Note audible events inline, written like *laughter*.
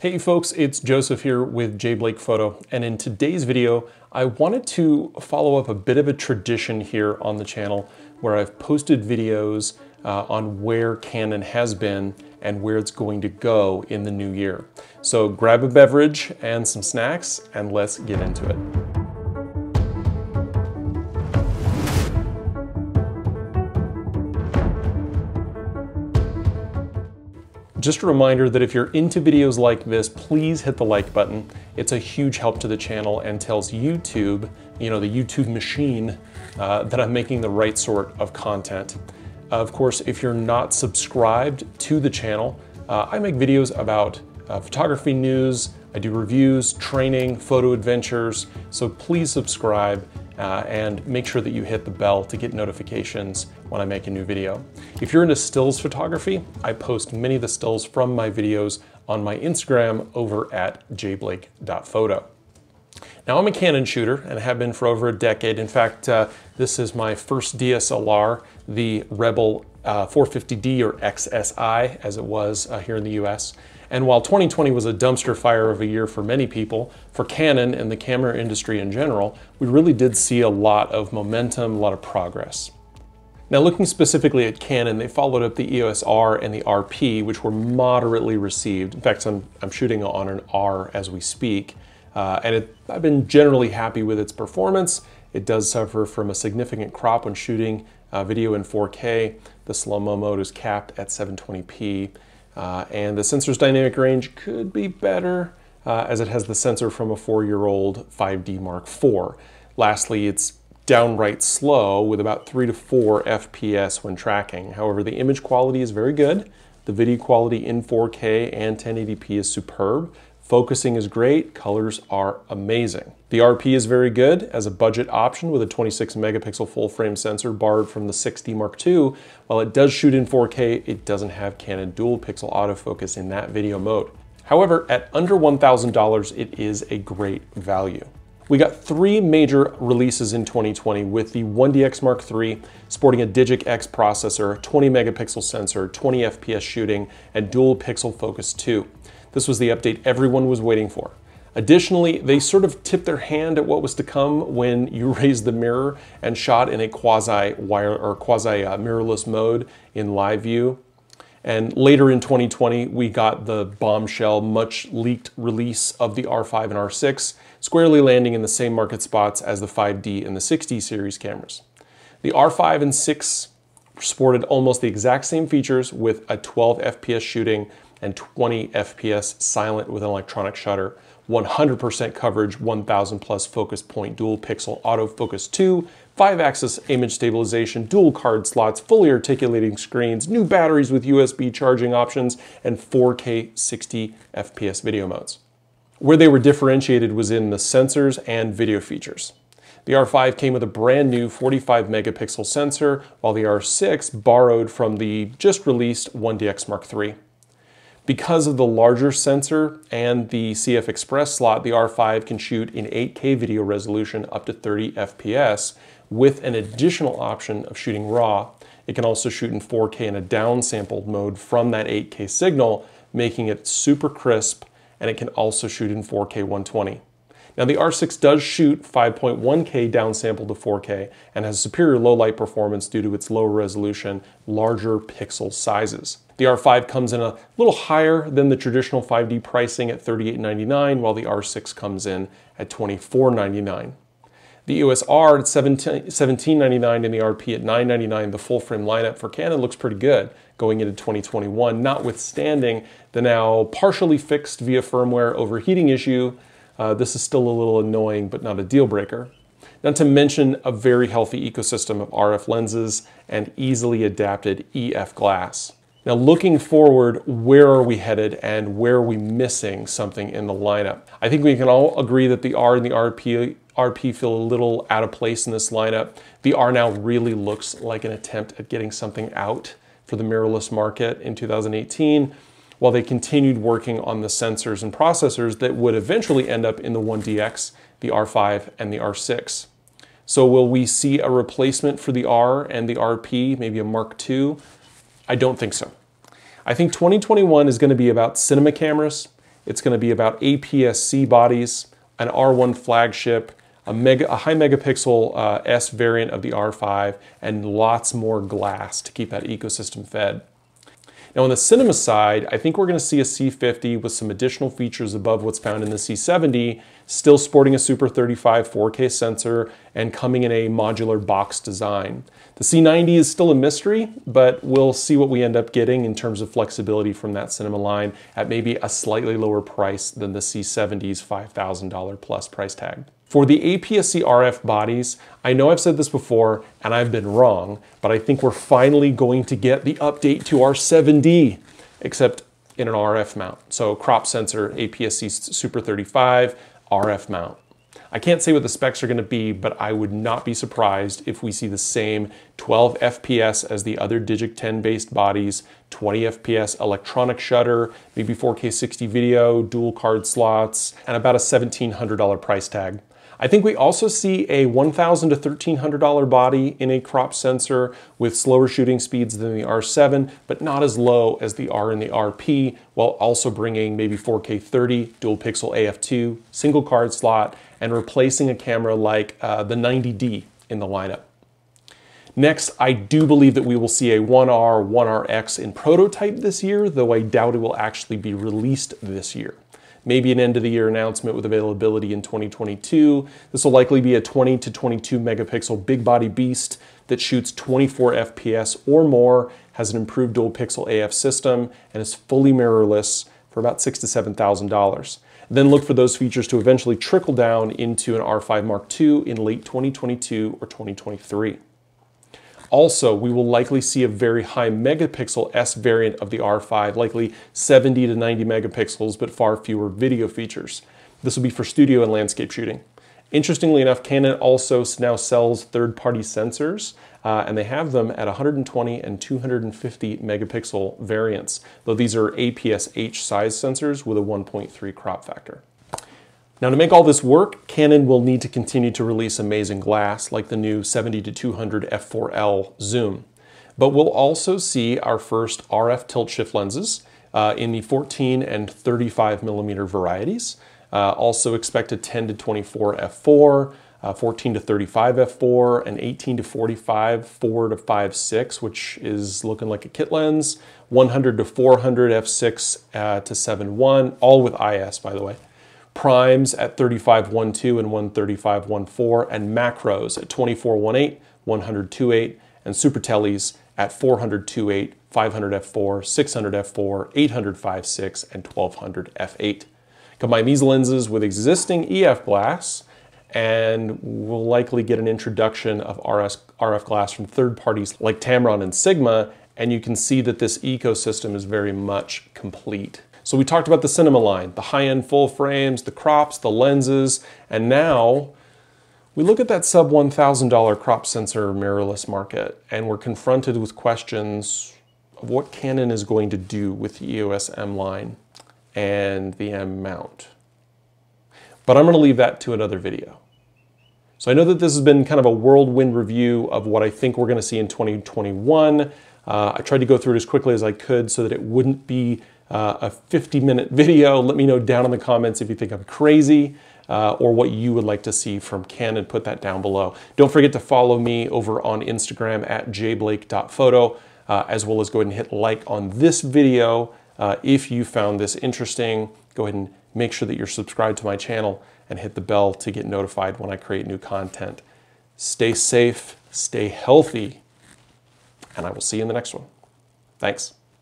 Hey folks, it's Joseph here with J Blake Photo, and in today's video, I wanted to follow up a bit of a tradition here on the channel where I've posted videos uh, on where Canon has been and where it's going to go in the new year. So grab a beverage and some snacks, and let's get into it. Just a reminder that if you're into videos like this, please hit the like button. It's a huge help to the channel and tells YouTube, you know, the YouTube machine, uh, that I'm making the right sort of content. Of course, if you're not subscribed to the channel, uh, I make videos about uh, photography news, I do reviews, training, photo adventures, so please subscribe uh, and make sure that you hit the bell to get notifications when I make a new video. If you're into stills photography, I post many of the stills from my videos on my Instagram over at jblake.photo. Now I'm a Canon shooter and have been for over a decade. In fact, uh, this is my first DSLR, the Rebel uh, 450D or XSI as it was uh, here in the US. And while 2020 was a dumpster fire of a year for many people, for Canon and the camera industry in general, we really did see a lot of momentum, a lot of progress. Now looking specifically at Canon, they followed up the EOS R and the RP, which were moderately received. In fact, I'm, I'm shooting on an R as we speak, uh, and it, I've been generally happy with its performance. It does suffer from a significant crop when shooting uh, video in 4K. The slow-mo mode is capped at 720p. Uh, and the sensor's dynamic range could be better uh, as it has the sensor from a four-year-old 5D Mark IV. Lastly, it's downright slow with about three to four FPS when tracking. However, the image quality is very good. The video quality in 4K and 1080p is superb. Focusing is great, colors are amazing. The RP is very good as a budget option with a 26 megapixel full frame sensor borrowed from the 6D Mark II. While it does shoot in 4K, it doesn't have Canon dual pixel autofocus in that video mode. However, at under $1,000, it is a great value. We got three major releases in 2020 with the 1DX Mark III sporting a Digic X processor, 20 megapixel sensor, 20 FPS shooting, and dual pixel focus 2. This was the update everyone was waiting for. Additionally, they sort of tipped their hand at what was to come when you *laughs* raised the mirror and shot in a quasi wire or quasi uh, mirrorless mode in live view. And later in 2020, we got the bombshell, much leaked release of the R5 and R6, squarely landing in the same market spots as the 5D and the 6D series cameras. The R5 and 6 sported almost the exact same features with a 12 FPS shooting and 20 FPS silent with an electronic shutter, 100% coverage, 1000 plus focus point, dual pixel autofocus 2, 5 axis image stabilization, dual card slots, fully articulating screens, new batteries with USB charging options, and 4K 60 FPS video modes. Where they were differentiated was in the sensors and video features. The R5 came with a brand new 45 megapixel sensor, while the R6 borrowed from the just released 1DX Mark III. Because of the larger sensor and the CF Express slot, the R5 can shoot in 8K video resolution up to 30 FPS with an additional option of shooting RAW. It can also shoot in 4K in a downsampled mode from that 8K signal, making it super crisp, and it can also shoot in 4K 120. Now the R6 does shoot 5.1K downsampled to 4K and has superior low light performance due to its lower resolution, larger pixel sizes. The R5 comes in a little higher than the traditional 5D pricing at $38.99, while the R6 comes in at $24.99. The EOS R at $17.99 and the RP at $9.99, the full frame lineup for Canon looks pretty good going into 2021, notwithstanding the now partially fixed via firmware overheating issue uh, this is still a little annoying, but not a deal breaker. Not to mention a very healthy ecosystem of RF lenses and easily adapted EF glass. Now looking forward, where are we headed and where are we missing something in the lineup? I think we can all agree that the R and the RP, RP feel a little out of place in this lineup. The R now really looks like an attempt at getting something out for the mirrorless market in 2018 while they continued working on the sensors and processors that would eventually end up in the 1DX, the R5, and the R6. So will we see a replacement for the R and the RP, maybe a Mark II? I don't think so. I think 2021 is gonna be about cinema cameras, it's gonna be about APS-C bodies, an R1 flagship, a, mega, a high megapixel uh, S variant of the R5, and lots more glass to keep that ecosystem fed. Now on the cinema side, I think we're gonna see a C50 with some additional features above what's found in the C70, still sporting a Super 35 4K sensor and coming in a modular box design. The C90 is still a mystery, but we'll see what we end up getting in terms of flexibility from that cinema line at maybe a slightly lower price than the C70's $5,000 plus price tag. For the APS-C RF bodies, I know I've said this before and I've been wrong, but I think we're finally going to get the update to our 7D, except in an RF mount. So crop sensor, APS-C Super 35, RF mount. I can't say what the specs are gonna be, but I would not be surprised if we see the same 12 FPS as the other Digic 10 based bodies, 20 FPS electronic shutter, maybe 4K 60 video, dual card slots, and about a $1,700 price tag. I think we also see a $1,000 to $1,300 body in a crop sensor with slower shooting speeds than the R7, but not as low as the R and the RP, while also bringing maybe 4K 30, dual pixel AF2, single card slot, and replacing a camera like uh, the 90D in the lineup. Next, I do believe that we will see a 1R, 1RX in prototype this year, though I doubt it will actually be released this year. Maybe an end of the year announcement with availability in 2022. This will likely be a 20 to 22 megapixel big body beast that shoots 24 FPS or more, has an improved dual pixel AF system, and is fully mirrorless for about six to $7,000 then look for those features to eventually trickle down into an R5 Mark II in late 2022 or 2023. Also, we will likely see a very high megapixel S variant of the R5, likely 70 to 90 megapixels, but far fewer video features. This will be for studio and landscape shooting. Interestingly enough, Canon also now sells third-party sensors uh, and they have them at 120 and 250 megapixel variants, though these are APS-H size sensors with a 1.3 crop factor. Now to make all this work, Canon will need to continue to release amazing glass like the new 70-200 f4L zoom. But we'll also see our first RF tilt shift lenses uh, in the 14 and 35 millimeter varieties. Uh, also expect a 10 to 24 f4, uh, 14 to 35 f4, an 18 to 45 4 to 5 6, which is looking like a kit lens, 100 to 400 f6 uh, to 7 1, all with IS by the way. Primes at 35 1 2 and 135 1 4, and macros at 24 1 8, 100 2 8, and super tellies at 400 2 8, 500 f4, 600 f4, 800 5 6, and 1200 f8. Combine these lenses with existing EF glass and we'll likely get an introduction of RS, RF glass from third parties like Tamron and Sigma, and you can see that this ecosystem is very much complete. So we talked about the cinema line, the high-end full frames, the crops, the lenses, and now we look at that sub $1,000 crop sensor mirrorless market, and we're confronted with questions of what Canon is going to do with the EOS M line and the M mount but I'm gonna leave that to another video. So I know that this has been kind of a whirlwind review of what I think we're gonna see in 2021. Uh, I tried to go through it as quickly as I could so that it wouldn't be uh, a 50 minute *laughs* video. Let me know down in the comments if you think I'm crazy uh, or what you would like to see from Canon. Put that down below. Don't forget to follow me over on Instagram at jblake.photo, uh, as well as go ahead and hit like on this video uh, if you found this interesting, go ahead and make sure that you're subscribed to my channel and hit the bell to get notified when I create new content. Stay safe, stay healthy, and I will see you in the next one. Thanks.